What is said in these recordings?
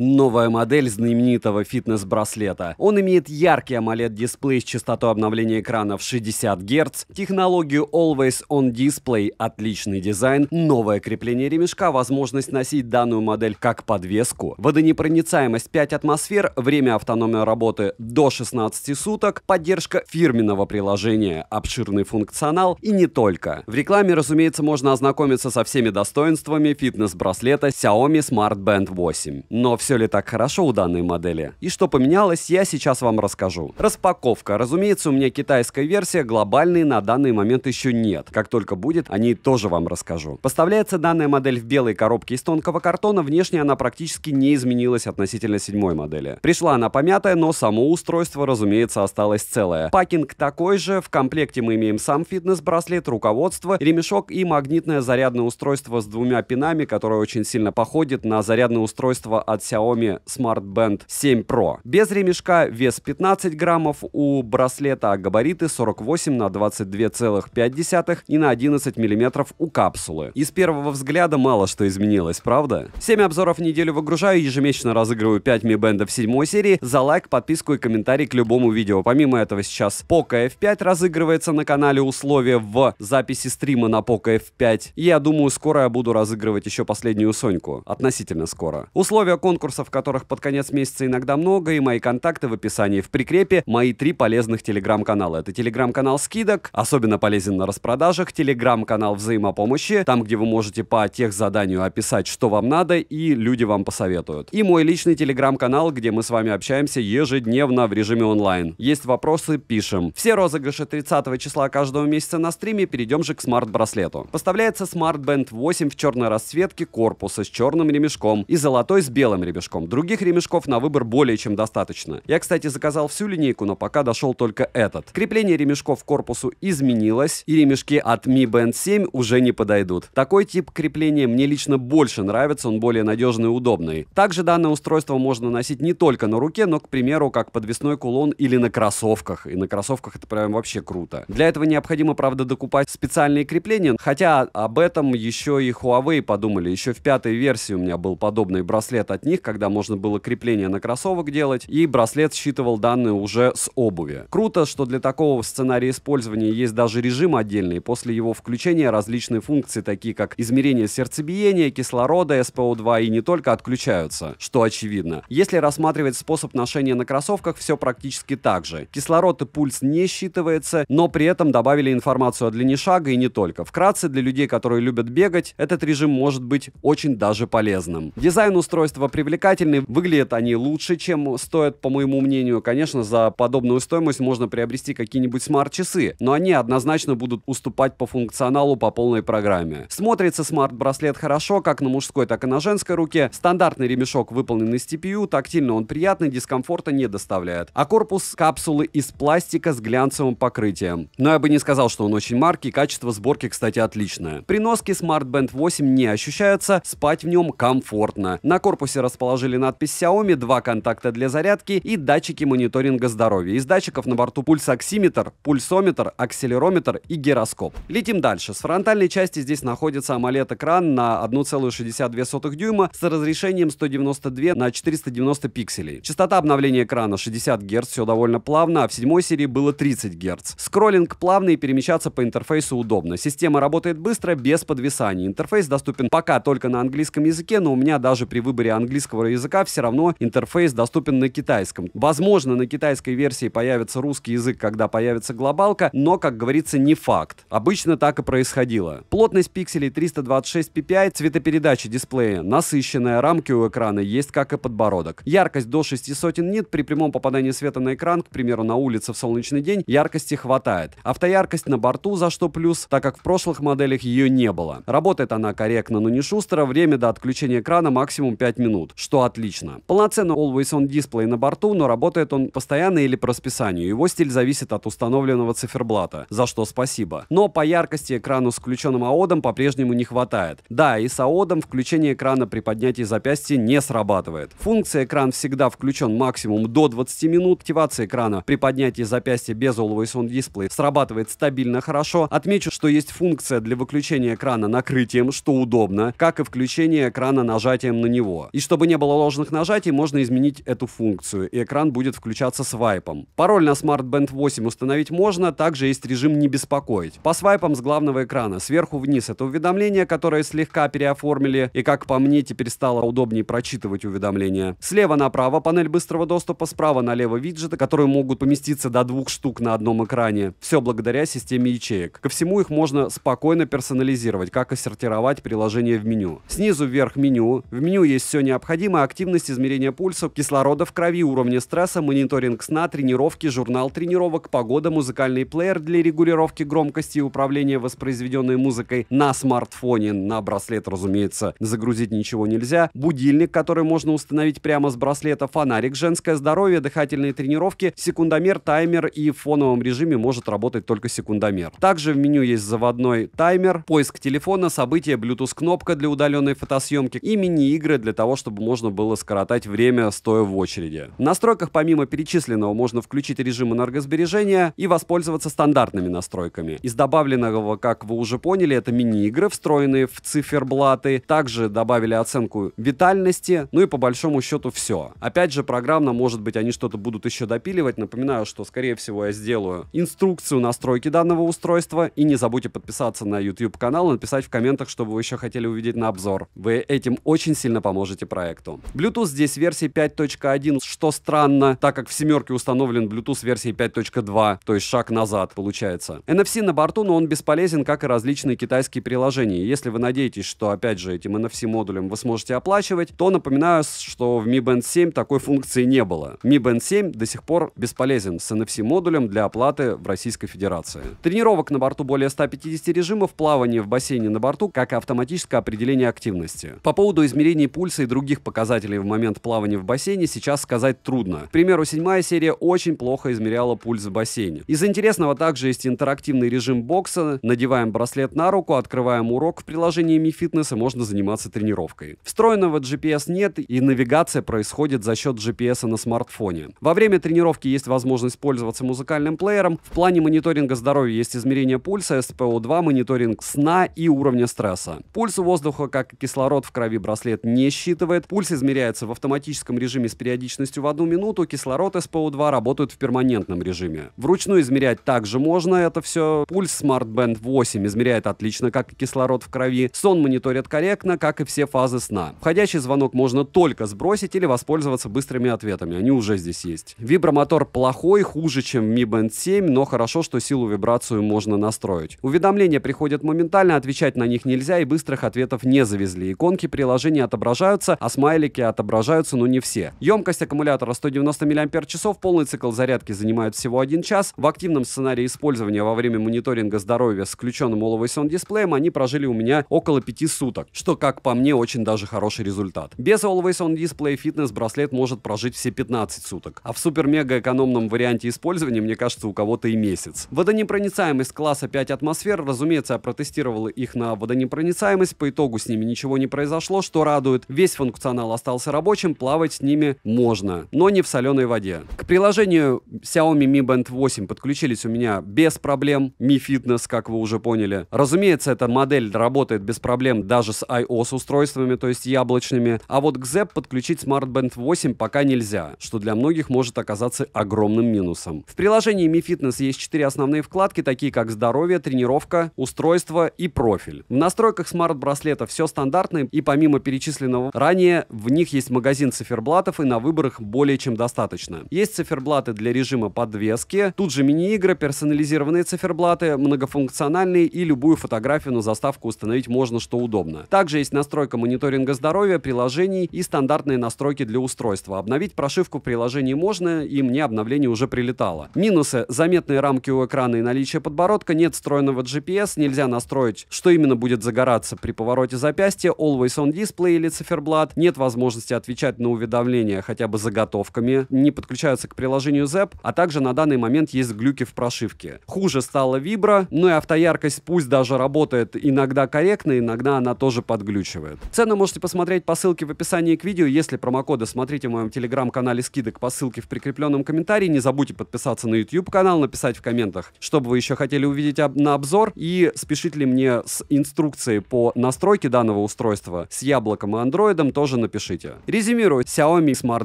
новая модель знаменитого фитнес-браслета. Он имеет яркий AMOLED-дисплей с частотой обновления экрана в 60 Гц, технологию Always On Display, отличный дизайн, новое крепление ремешка, возможность носить данную модель как подвеску, водонепроницаемость 5 атмосфер, время автономной работы до 16 суток, поддержка фирменного приложения, обширный функционал и не только. В рекламе, разумеется, можно ознакомиться со всеми достоинствами фитнес-браслета Xiaomi Smart Band 8. Но все все ли так хорошо у данной модели. И что поменялось, я сейчас вам расскажу. Распаковка. Разумеется, у меня китайская версия, глобальной на данный момент еще нет. Как только будет, о ней тоже вам расскажу. Поставляется данная модель в белой коробке из тонкого картона, внешне она практически не изменилась относительно седьмой модели. Пришла она помятая, но само устройство, разумеется, осталось целое. Пакинг такой же, в комплекте мы имеем сам фитнес-браслет, руководство, ремешок и магнитное зарядное устройство с двумя пинами, которое очень сильно походит на зарядное устройство от Xiaomi Xiaomi Smart Band 7 Pro. Без ремешка вес 15 граммов у браслета, габариты 48 на 22,5 и на 11 миллиметров у капсулы. И с первого взгляда мало что изменилось, правда? 7 обзоров в неделю выгружаю, ежемесячно разыгрываю 5 Mi Band 7 серии. За лайк, подписку и комментарий к любому видео. Помимо этого сейчас Poco F5 разыгрывается на канале условия в записи стрима на Poco F5. И я думаю, скоро я буду разыгрывать еще последнюю Соньку. Относительно скоро. Условия конкурса конкурсов, которых под конец месяца иногда много, и мои контакты в описании в прикрепе, мои три полезных телеграм-канала. Это телеграм-канал скидок, особенно полезен на распродажах, телеграм-канал взаимопомощи, там, где вы можете по тех заданию описать, что вам надо, и люди вам посоветуют. И мой личный телеграм-канал, где мы с вами общаемся ежедневно в режиме онлайн. Есть вопросы, пишем. Все розыгрыши 30 числа каждого месяца на стриме, перейдем же к смарт-браслету. Поставляется Smart Band 8 в черной расцветке корпуса с черным ремешком и золотой с белым ремешком ремешком. Других ремешков на выбор более чем достаточно. Я, кстати, заказал всю линейку, но пока дошел только этот. Крепление ремешков к корпусу изменилось, и ремешки от Mi Band 7 уже не подойдут. Такой тип крепления мне лично больше нравится, он более надежный и удобный. Также данное устройство можно носить не только на руке, но, к примеру, как подвесной кулон или на кроссовках. И на кроссовках это прям вообще круто. Для этого необходимо, правда, докупать специальные крепления, хотя об этом еще и Huawei подумали. Еще в пятой версии у меня был подобный браслет от них, них, когда можно было крепление на кроссовок делать, и браслет считывал данные уже с обуви. Круто, что для такого сценария использования есть даже режим отдельный, после его включения различные функции, такие как измерение сердцебиения, кислорода, SPO2 и не только отключаются, что очевидно. Если рассматривать способ ношения на кроссовках, все практически так же. Кислород и пульс не считывается, но при этом добавили информацию о длине шага и не только. Вкратце, для людей, которые любят бегать, этот режим может быть очень даже полезным. Дизайн устройства привлекает привлекательны, выглядят они лучше, чем стоят, по моему мнению. Конечно, за подобную стоимость можно приобрести какие-нибудь смарт-часы, но они однозначно будут уступать по функционалу по полной программе. Смотрится смарт-браслет хорошо, как на мужской, так и на женской руке. Стандартный ремешок выполнен из TPU, тактильно он приятный, дискомфорта не доставляет. А корпус капсулы из пластика с глянцевым покрытием. Но я бы не сказал, что он очень маркий. качество сборки, кстати, отличное. При носке Smart Band 8 не ощущается, спать в нем комфортно. На корпусе располагается расположили надпись Xiaomi, два контакта для зарядки и датчики мониторинга здоровья. Из датчиков на борту пульсоксиметр, пульсометр, акселерометр и гироскоп. Летим дальше. С фронтальной части здесь находится AMOLED-экран на 1,62 дюйма с разрешением 192 на 490 пикселей. Частота обновления экрана 60 Гц, все довольно плавно, а в седьмой серии было 30 Гц. Скроллинг плавный, перемещаться по интерфейсу удобно. Система работает быстро, без подвисаний. Интерфейс доступен пока только на английском языке, но у меня даже при выборе английского русского языка, все равно интерфейс доступен на китайском. Возможно, на китайской версии появится русский язык, когда появится глобалка, но, как говорится, не факт. Обычно так и происходило. Плотность пикселей 326 ppi, цветопередача дисплея насыщенная, рамки у экрана есть как и подбородок. Яркость до 600 нит при прямом попадании света на экран, к примеру, на улице в солнечный день, яркости хватает. Автояркость на борту, за что плюс, так как в прошлых моделях ее не было. Работает она корректно, но не шустро, время до отключения экрана максимум 5 минут что отлично. Полноценно Always On дисплей на борту, но работает он постоянно или по расписанию. Его стиль зависит от установленного циферблата, за что спасибо. Но по яркости экрану с включенным аодом по-прежнему не хватает. Да, и с аодом включение экрана при поднятии запястья не срабатывает. Функция экран всегда включен максимум до 20 минут. Активация экрана при поднятии запястья без Always On дисплей срабатывает стабильно хорошо. Отмечу, что есть функция для выключения экрана накрытием, что удобно, как и включение экрана нажатием на него. И чтобы не было ложных нажатий, можно изменить эту функцию, и экран будет включаться свайпом. Пароль на Smart Band 8 установить можно, также есть режим «Не беспокоить». По свайпам с главного экрана сверху вниз это уведомление, которое слегка переоформили, и как по мне теперь стало удобнее прочитывать уведомления. Слева направо панель быстрого доступа, справа налево виджеты, которые могут поместиться до двух штук на одном экране. Все благодаря системе ячеек. Ко всему их можно спокойно персонализировать, как и сортировать приложение в меню. Снизу вверх меню. В меню есть все необходимое необходима активность измерения пульса, кислорода в крови, уровня стресса, мониторинг сна, тренировки, журнал тренировок, погода, музыкальный плеер для регулировки громкости и управления воспроизведенной музыкой на смартфоне. На браслет, разумеется, загрузить ничего нельзя. Будильник, который можно установить прямо с браслета, фонарик, женское здоровье, дыхательные тренировки, секундомер, таймер и в фоновом режиме может работать только секундомер. Также в меню есть заводной таймер, поиск телефона, события, Bluetooth-кнопка для удаленной фотосъемки и мини-игры для того, чтобы чтобы можно было скоротать время, стоя в очереди. В настройках помимо перечисленного можно включить режим энергосбережения и воспользоваться стандартными настройками. Из добавленного, как вы уже поняли, это мини-игры, встроенные в циферблаты. Также добавили оценку витальности, ну и по большому счету все. Опять же, программно, может быть, они что-то будут еще допиливать. Напоминаю, что, скорее всего, я сделаю инструкцию настройки данного устройства. И не забудьте подписаться на YouTube-канал и написать в комментах, что вы еще хотели увидеть на обзор. Вы этим очень сильно поможете проекту проекту. Bluetooth здесь версии 5.1, что странно, так как в семерке установлен Bluetooth версии 5.2, то есть шаг назад получается. NFC на борту, но он бесполезен, как и различные китайские приложения. Если вы надеетесь, что опять же этим NFC модулем вы сможете оплачивать, то напоминаю, что в Mi Band 7 такой функции не было. Mi Band 7 до сих пор бесполезен с NFC модулем для оплаты в Российской Федерации. Тренировок на борту более 150 режимов, плавание в бассейне на борту, как и автоматическое определение активности. По поводу измерений пульса и других таких показателей в момент плавания в бассейне сейчас сказать трудно. К примеру, седьмая серия очень плохо измеряла пульс в бассейне. Из интересного также есть интерактивный режим бокса. Надеваем браслет на руку, открываем урок в приложении Mi Fitness и можно заниматься тренировкой. Встроенного GPS нет и навигация происходит за счет GPS на смартфоне. Во время тренировки есть возможность пользоваться музыкальным плеером. В плане мониторинга здоровья есть измерение пульса, SPO2, мониторинг сна и уровня стресса. Пульс воздуха, как и кислород в крови браслет не считывает, Пульс измеряется в автоматическом режиме с периодичностью в одну минуту, кислород СПО2 работают в перманентном режиме. Вручную измерять также можно это все. Пульс Smart Band 8 измеряет отлично, как и кислород в крови. Сон мониторят корректно, как и все фазы сна. Входящий звонок можно только сбросить или воспользоваться быстрыми ответами, они уже здесь есть. Вибромотор плохой, хуже, чем Mi Band 7, но хорошо, что силу вибрацию можно настроить. Уведомления приходят моментально, отвечать на них нельзя и быстрых ответов не завезли. Иконки приложения отображаются, а смайлики отображаются, но не все. Емкость аккумулятора 190 мАч, полный цикл зарядки занимает всего 1 час. В активном сценарии использования во время мониторинга здоровья с включенным Always On дисплеем они прожили у меня около 5 суток, что, как по мне, очень даже хороший результат. Без Always On дисплея фитнес-браслет может прожить все 15 суток, а в супер-мега-экономном варианте использования, мне кажется, у кого-то и месяц. Водонепроницаемость класса 5 атмосфер, разумеется, я протестировал их на водонепроницаемость, по итогу с ними ничего не произошло, что радует. Весь функционал функционал остался рабочим, плавать с ними можно, но не в соленой воде. К приложению Xiaomi Mi Band 8 подключились у меня без проблем Mi Fitness, как вы уже поняли. Разумеется, эта модель работает без проблем даже с iOS устройствами, то есть яблочными, а вот к Zep подключить Smart Band 8 пока нельзя, что для многих может оказаться огромным минусом. В приложении Mi Fitness есть четыре основные вкладки, такие как здоровье, тренировка, устройство и профиль. В настройках смарт-браслета все стандартно и помимо перечисленного ранее в них есть магазин циферблатов и на выборах более чем достаточно. Есть циферблаты для режима подвески, тут же мини-игры, персонализированные циферблаты, многофункциональные и любую фотографию на заставку установить можно что удобно. Также есть настройка мониторинга здоровья, приложений и стандартные настройки для устройства. Обновить прошивку приложений можно, и мне обновление уже прилетало. Минусы. Заметные рамки у экрана и наличие подбородка, нет встроенного GPS, нельзя настроить, что именно будет загораться при повороте запястья, Always On Display или циферблат, нет возможности отвечать на уведомления хотя бы заготовками, не подключаются к приложению ZEP, а также на данный момент есть глюки в прошивке. Хуже стала вибра, ну и автояркость пусть даже работает иногда корректно, иногда она тоже подглючивает. Цены можете посмотреть по ссылке в описании к видео, если промокоды смотрите в моем телеграм-канале скидок по ссылке в прикрепленном комментарии, не забудьте подписаться на YouTube канал, написать в комментах, что бы вы еще хотели увидеть об на обзор и спешите ли мне с инструкцией по настройке данного устройства с яблоком и андроидом тоже тоже напишите. Резюмирую, Xiaomi Smart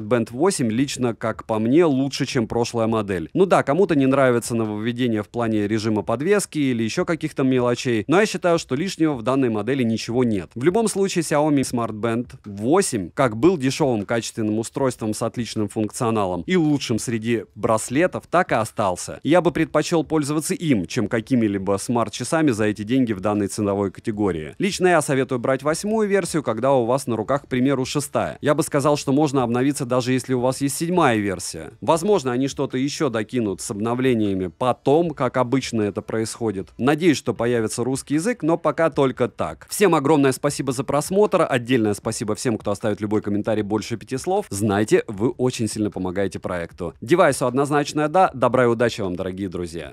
Band 8 лично, как по мне, лучше, чем прошлая модель. Ну да, кому-то не нравится нововведение в плане режима подвески или еще каких-то мелочей, но я считаю, что лишнего в данной модели ничего нет. В любом случае, Xiaomi Smart Band 8, как был дешевым качественным устройством с отличным функционалом и лучшим среди браслетов, так и остался. Я бы предпочел пользоваться им, чем какими-либо смарт-часами за эти деньги в данной ценовой категории. Лично я советую брать восьмую версию, когда у вас на руках, к примеру, примеру, шестая. Я бы сказал, что можно обновиться даже если у вас есть седьмая версия. Возможно, они что-то еще докинут с обновлениями потом, как обычно это происходит. Надеюсь, что появится русский язык, но пока только так. Всем огромное спасибо за просмотр, отдельное спасибо всем, кто оставит любой комментарий больше пяти слов. Знайте, вы очень сильно помогаете проекту. Девайсу однозначная да, добра и удачи вам, дорогие друзья.